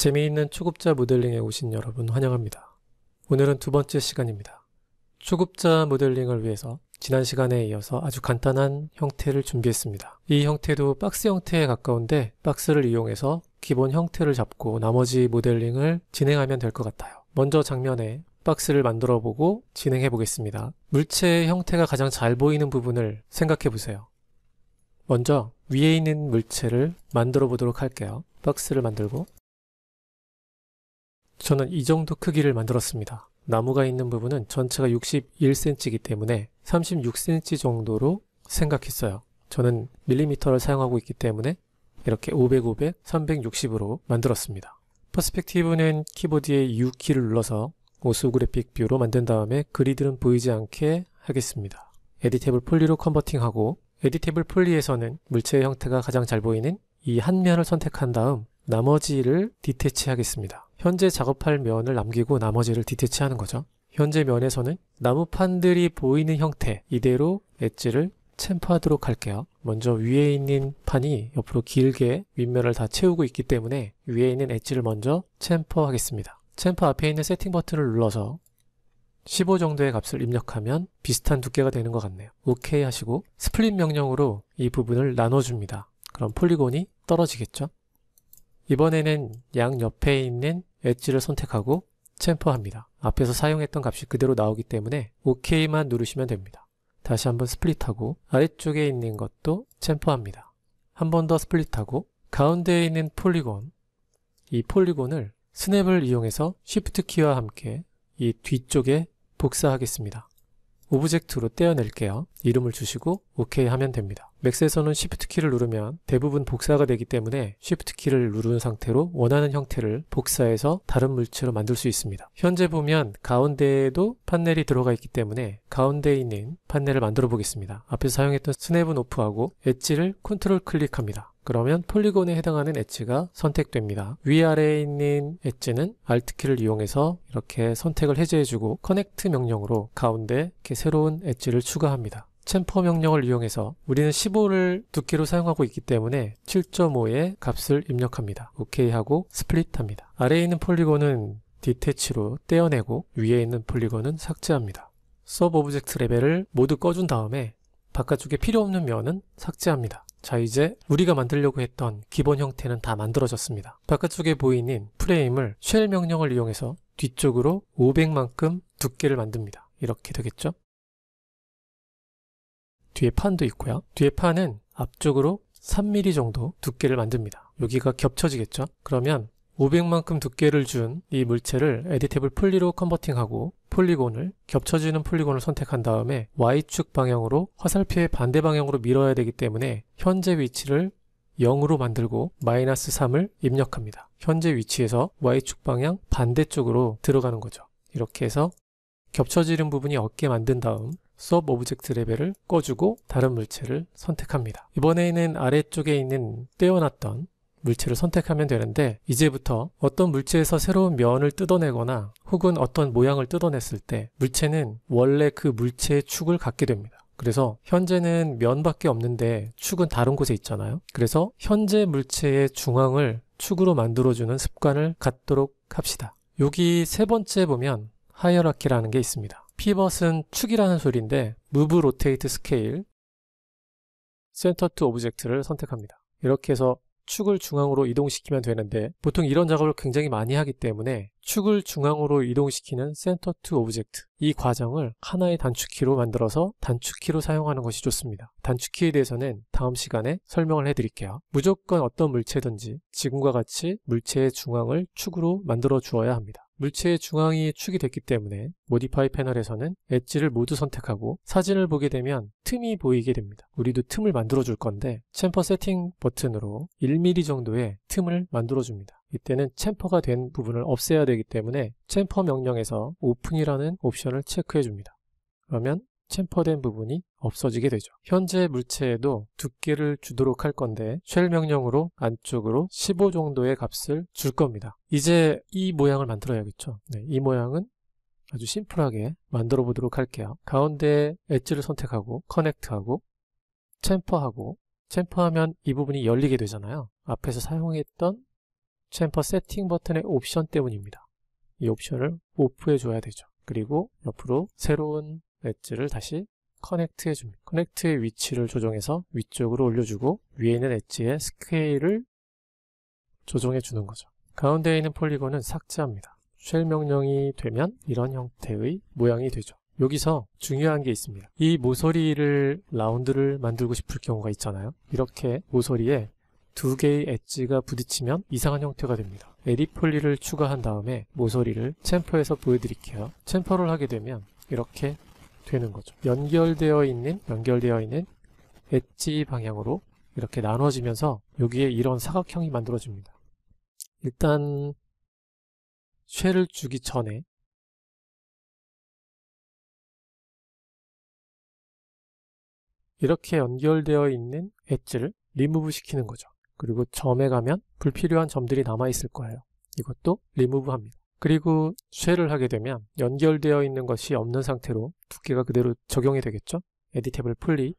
재미있는 초급자 모델링에 오신 여러분 환영합니다. 오늘은 두 번째 시간입니다. 초급자 모델링을 위해서 지난 시간에 이어서 아주 간단한 형태를 준비했습니다. 이 형태도 박스 형태에 가까운데 박스를 이용해서 기본 형태를 잡고 나머지 모델링을 진행하면 될 것 같아요. 먼저 장면에 박스를 만들어 보고 진행해 보겠습니다. 물체의 형태가 가장 잘 보이는 부분을 생각해 보세요. 먼저 위에 있는 물체를 만들어 보도록 할게요. 박스를 만들고 저는 이 정도 크기를 만들었습니다. 나무가 있는 부분은 전체가 61cm이기 때문에 36cm 정도로 생각했어요. 저는 밀리미터를 사용하고 있기 때문에 이렇게 500, 500, 360으로 만들었습니다. 퍼스펙티브는 키보드의 U키를 눌러서 오수그래픽 뷰로 만든 다음에 그리드는 보이지 않게 하겠습니다. 에디테블 폴리로 컨버팅하고 에디테블 폴리에서는 물체의 형태가 가장 잘 보이는 이 한 면을 선택한 다음 나머지를 디테치 하겠습니다. 현재 작업할 면을 남기고 나머지를 디테치하는 거죠. 현재 면에서는 나무판들이 보이는 형태 이대로 엣지를 챔프하도록 할게요. 먼저 위에 있는 판이 옆으로 길게 윗면을 다 채우고 있기 때문에 위에 있는 엣지를 먼저 챔퍼하겠습니다. 챔퍼 앞에 있는 세팅 버튼을 눌러서 15 정도의 값을 입력하면 비슷한 두께가 되는 것 같네요. 오케이 하시고 스플릿 명령으로 이 부분을 나눠줍니다. 그럼 폴리곤이 떨어지겠죠? 이번에는 양 옆에 있는 엣지를 선택하고 챔퍼합니다. 앞에서 사용했던 값이 그대로 나오기 때문에 OK만 누르시면 됩니다. 다시 한번 스플릿하고 아래쪽에 있는 것도 챔퍼합니다. 한 번 더 스플릿하고 가운데에 있는 폴리곤 이 폴리곤을 스냅을 이용해서 Shift 키와 함께 이 뒤쪽에 복사하겠습니다. 오브젝트로 떼어낼게요. 이름을 주시고 OK 하면 됩니다. 맥스에서는 Shift 키를 누르면 대부분 복사가 되기 때문에 Shift 키를 누른 상태로 원하는 형태를 복사해서 다른 물체로 만들 수 있습니다. 현재 보면 가운데에도 판넬이 들어가 있기 때문에 가운데에 있는 판넬을 만들어 보겠습니다. 앞에서 사용했던 스냅은 오프하고 엣지를 컨트롤 클릭합니다. 그러면 폴리곤에 해당하는 엣지가 선택됩니다. 위아래에 있는 엣지는 Alt키를 이용해서 이렇게 선택을 해제해주고 Connect 명령으로 가운데 이렇게 새로운 엣지를 추가합니다. 챔퍼 명령을 이용해서 우리는 15를 두께로 사용하고 있기 때문에 7.5의 값을 입력합니다. OK 하고 스플릿합니다. 아래에 있는 폴리곤은 디테치로 떼어내고 위에 있는 폴리곤은 삭제합니다. 서브 오브젝트 레벨을 모두 꺼준 다음에 바깥쪽에 필요 없는 면은 삭제합니다. 자 이제 우리가 만들려고 했던 기본 형태는 다 만들어졌습니다. 바깥쪽에 보이는 프레임을 쉘 명령을 이용해서 뒤쪽으로 500만큼 두께를 만듭니다. 이렇게 되겠죠? 뒤에 판도 있고요. 뒤에 판은 앞쪽으로 3mm 정도 두께를 만듭니다. 여기가 겹쳐지겠죠? 그러면 500만큼 두께를 준 이 물체를 에디테이블 폴리로 컨버팅하고 폴리곤을 겹쳐지는 폴리곤을 선택한 다음에 Y축 방향으로 화살표의 반대 방향으로 밀어야 되기 때문에 현재 위치를 0으로 만들고 마이너스 3을 입력합니다. 현재 위치에서 Y축 방향 반대쪽으로 들어가는 거죠. 이렇게 해서 겹쳐지는 부분이 없게 만든 다음 서브 오브젝트 레벨을 꺼주고 다른 물체를 선택합니다. 이번에는 아래쪽에 있는 떼어놨던 물체를 선택하면 되는데 이제부터 어떤 물체에서 새로운 면을 뜯어내거나 혹은 어떤 모양을 뜯어냈을 때 물체는 원래 그 물체의 축을 갖게 됩니다. 그래서 현재는 면밖에 없는데 축은 다른 곳에 있잖아요. 그래서 현재 물체의 중앙을 축으로 만들어주는 습관을 갖도록 합시다. 여기 세 번째 보면 하이어라키라는 게 있습니다. 피벗은 축이라는 소리인데 무브 로테이트 스케일 센터 c 오브젝트를 선택합니다. 이렇게 해서 축을 중앙으로 이동시키면 되는데 보통 이런 작업을 굉장히 많이 하기 때문에 축을 중앙으로 이동시키는 센터 투 오브젝트 이 과정을 하나의 단축키로 만들어서 단축키로 사용하는 것이 좋습니다. 단축키에 대해서는 다음 시간에 설명을 해드릴게요. 무조건 어떤 물체든지 지금과 같이 물체의 중앙을 축으로 만들어 주어야 합니다. 물체의 중앙이 축이 됐기 때문에 모디파이 패널에서는 엣지를 모두 선택하고 사진을 보게 되면 틈이 보이게 됩니다. 우리도 틈을 만들어 줄 건데 챔퍼 세팅 버튼으로 1mm 정도의 틈을 만들어 줍니다. 이때는 챔퍼가 된 부분을 없애야 되기 때문에 챔퍼 명령에서 오픈이라는 옵션을 체크해 줍니다. 그러면 챔퍼된 부분이 없어지게 되죠. 현재 물체에도 두께를 주도록 할 건데 쉘 명령으로 안쪽으로 15 정도의 값을 줄 겁니다. 이제 이 모양을 만들어야겠죠. 네, 이 모양은 아주 심플하게 만들어 보도록 할게요. 가운데 엣지를 선택하고 커넥트하고 챔퍼하고 챔퍼하면 이 부분이 열리게 되잖아요. 앞에서 사용했던 챔퍼 세팅 버튼의 옵션 때문입니다. 이 옵션을 오프해 줘야 되죠. 그리고 옆으로 새로운 엣지를 다시 커넥트 해줍니다. 커넥트의 위치를 조정해서 위쪽으로 올려주고 위에 있는 엣지의 스케일을 조정해 주는 거죠. 가운데 에 있는 폴리곤은 삭제합니다. 쉘 명령이 되면 이런 형태의 모양이 되죠. 여기서 중요한 게 있습니다. 이 모서리를 라운드를 만들고 싶을 경우가 있잖아요. 이렇게 모서리에 두 개의 엣지가 부딪히면 이상한 형태가 됩니다. 에리폴리를 추가한 다음에 모서리를 챔퍼에서 보여드릴게요. 챔퍼를 하게 되면 이렇게 되는 거죠. 연결되어 있는 연결되어 있는 엣지 방향으로 이렇게 나눠지면서 여기에 이런 사각형이 만들어집니다. 일단 쉘을 주기 전에 이렇게 연결되어 있는 엣지를 리무브 시키는 거죠. 그리고 점에 가면 불필요한 점들이 남아있을 거예요. 이것도 리무브 합니다. 그리고 쉘을 하게 되면 연결되어 있는 것이 없는 상태로 두께가 그대로 적용이 되겠죠? 에디테블 풀리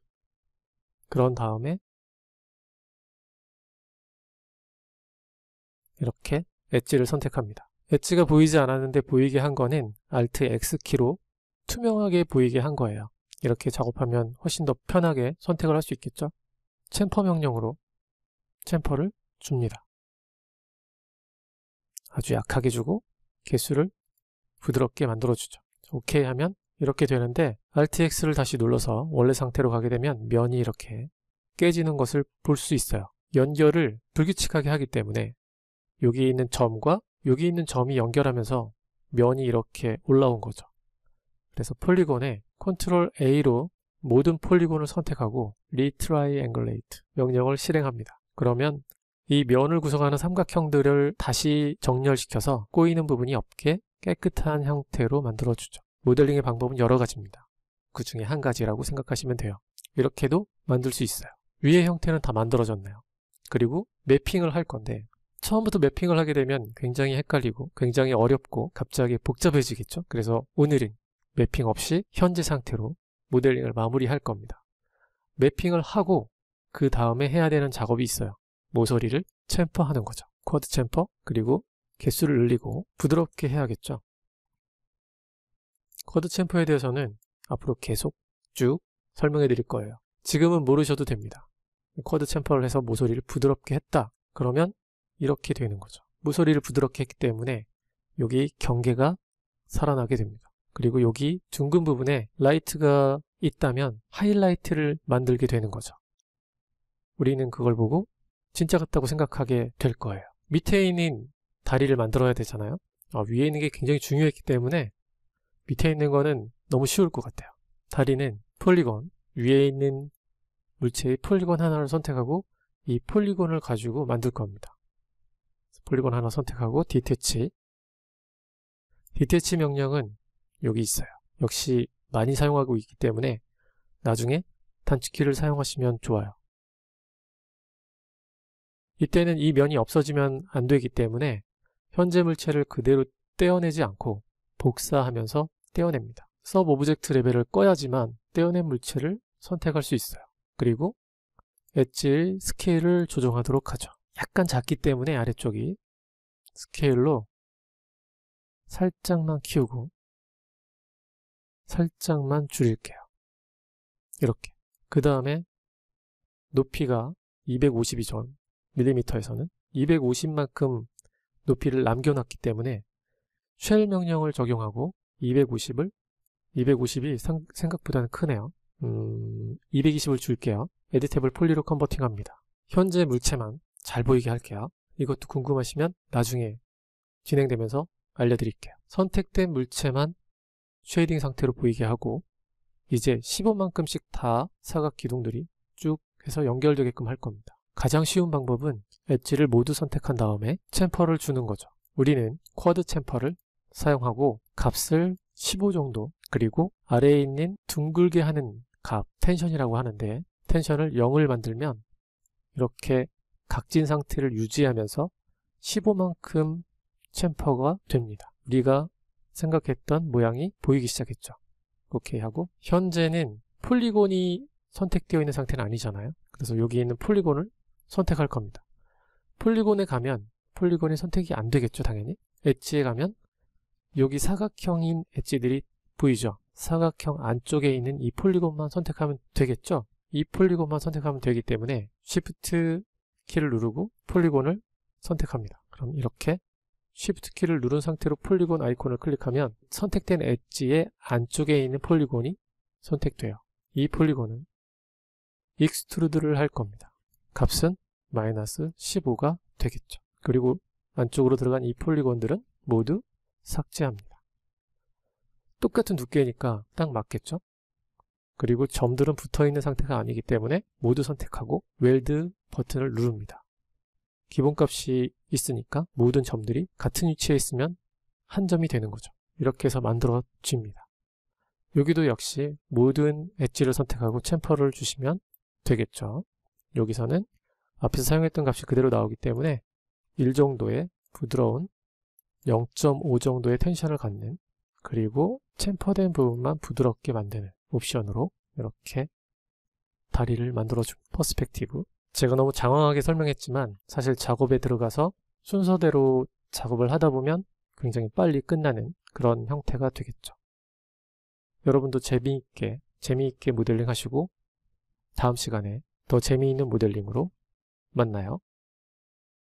그런 다음에 이렇게 엣지를 선택합니다. 엣지가 보이지 않았는데 보이게 한 거는 Alt X키로 투명하게 보이게 한 거예요. 이렇게 작업하면 훨씬 더 편하게 선택을 할 수 있겠죠? 챔퍼 명령으로 챔퍼를 줍니다. 아주 약하게 주고 개수를 부드럽게 만들어주죠. OK 하면 이렇게 되는데 Alt-X를 다시 눌러서 원래 상태로 가게 되면 면이 이렇게 깨지는 것을 볼 수 있어요. 연결을 불규칙하게 하기 때문에 여기 있는 점과 여기 있는 점이 연결하면서 면이 이렇게 올라온 거죠. 그래서 폴리곤에 Ctrl A로 모든 폴리곤을 선택하고 Retriangulate 명령을 실행합니다. 그러면 이 면을 구성하는 삼각형들을 다시 정렬시켜서 꼬이는 부분이 없게 깨끗한 형태로 만들어주죠. 모델링의 방법은 여러 가지입니다. 그 중에 한 가지라고 생각하시면 돼요. 이렇게도 만들 수 있어요. 위의 형태는 다 만들어졌네요. 그리고 매핑을 할 건데 처음부터 매핑을 하게 되면 굉장히 헷갈리고 굉장히 어렵고 갑자기 복잡해지겠죠. 그래서 오늘은 매핑 없이 현재 상태로 모델링을 마무리할 겁니다. 매핑을 하고 그 다음에 해야 되는 작업이 있어요. 모서리를 챔퍼하는 거죠. 쿼드 챔퍼 그리고 개수를 늘리고 부드럽게 해야겠죠. 쿼드 챔퍼에 대해서는 앞으로 계속 쭉 설명해 드릴 거예요. 지금은 모르셔도 됩니다. 쿼드 챔퍼를 해서 모서리를 부드럽게 했다. 그러면 이렇게 되는 거죠. 모서리를 부드럽게 했기 때문에 여기 경계가 살아나게 됩니다. 그리고 여기 둥근 부분에 라이트가 있다면 하이라이트를 만들게 되는 거죠. 우리는 그걸 보고 진짜 같다고 생각하게 될 거예요. 밑에 있는 다리를 만들어야 되잖아요. 아, 위에 있는 게 굉장히 중요했기 때문에 밑에 있는 거는 너무 쉬울 것 같아요. 다리는 폴리곤, 위에 있는 물체의 폴리곤 하나를 선택하고 이 폴리곤을 가지고 만들 겁니다. 폴리곤 하나 선택하고 디테치 디테치 명령은 여기 있어요. 역시 많이 사용하고 있기 때문에 나중에 단축키를 사용하시면 좋아요. 이때는 이 면이 없어지면 안 되기 때문에 현재 물체를 그대로 떼어내지 않고 복사하면서 떼어냅니다. 서브 오브젝트 레벨을 꺼야지만 떼어낸 물체를 선택할 수 있어요. 그리고 엣지 스케일을 조정하도록 하죠. 약간 작기 때문에 아래쪽이 스케일로 살짝만 키우고 살짝만 줄일게요. 이렇게. 그 다음에 높이가 250이죠. 밀리미터에서는 250만큼 높이를 남겨놨기 때문에 쉘 명령을 적용하고 250을 250이 상, 생각보다는 크네요. 음, 220을 줄게요. 에디테블 폴리로 컨버팅합니다. 현재 물체만 잘 보이게 할게요. 이것도 궁금하시면 나중에 진행되면서 알려드릴게요. 선택된 물체만 쉐이딩 상태로 보이게 하고 이제 15만큼씩 다 사각 기둥들이 쭉 해서 연결되게끔 할 겁니다. 가장 쉬운 방법은 엣지를 모두 선택한 다음에 챔퍼를 주는 거죠. 우리는 쿼드 챔퍼를 사용하고 값을 15 정도 그리고 아래에 있는 둥글게 하는 값 텐션이라고 하는데 텐션을 0을 만들면 이렇게 각진 상태를 유지하면서 15만큼 챔퍼가 됩니다. 우리가 생각했던 모양이 보이기 시작했죠. 오렇게 하고 현재는 폴리곤이 선택되어 있는 상태는 아니잖아요. 그래서 여기 있는 폴리곤을 선택할 겁니다. 폴리곤에 가면 폴리곤이 선택이 안 되겠죠 당연히 엣지에 가면 여기 사각형인 엣지들이 보이죠 사각형 안쪽에 있는 이 폴리곤만 선택하면 되겠죠 이 폴리곤만 선택하면 되기 때문에 Shift 키를 누르고 폴리곤을 선택합니다 그럼 이렇게 Shift 키를 누른 상태로 폴리곤 아이콘을 클릭하면 선택된 엣지의 안쪽에 있는 폴리곤이 선택돼요 이 폴리곤은 익스트루드를 할 겁니다 값은 마이너스 15가 되겠죠. 그리고 안쪽으로 들어간 이 폴리곤들은 모두 삭제합니다. 똑같은 두께니까 딱 맞겠죠? 그리고 점들은 붙어있는 상태가 아니기 때문에 모두 선택하고 웰드 버튼을 누릅니다. 기본값이 있으니까 모든 점들이 같은 위치에 있으면 한 점이 되는 거죠. 이렇게 해서 만들어집니다. 여기도 역시 모든 엣지를 선택하고 챔퍼를 주시면 되겠죠. 여기서는 앞에서 사용했던 값이 그대로 나오기 때문에 1 정도의 부드러운 0.5 정도의 텐션을 갖는 그리고 챔퍼된 부분만 부드럽게 만드는 옵션으로 이렇게 다리를 만들어준 퍼스펙티브 제가 너무 장황하게 설명했지만 사실 작업에 들어가서 순서대로 작업을 하다 보면 굉장히 빨리 끝나는 그런 형태가 되겠죠. 여러분도 재미있게 재미있게 모델링 하시고 다음 시간에 더 재미있는 모델링으로 맞나요?